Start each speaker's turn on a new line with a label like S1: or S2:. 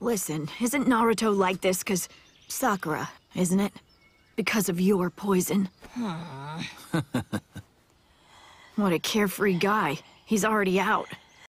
S1: Listen, isn't Naruto like this because Sakura, isn't it? Because of your poison.
S2: Hmm.
S3: what a carefree guy. He's already out.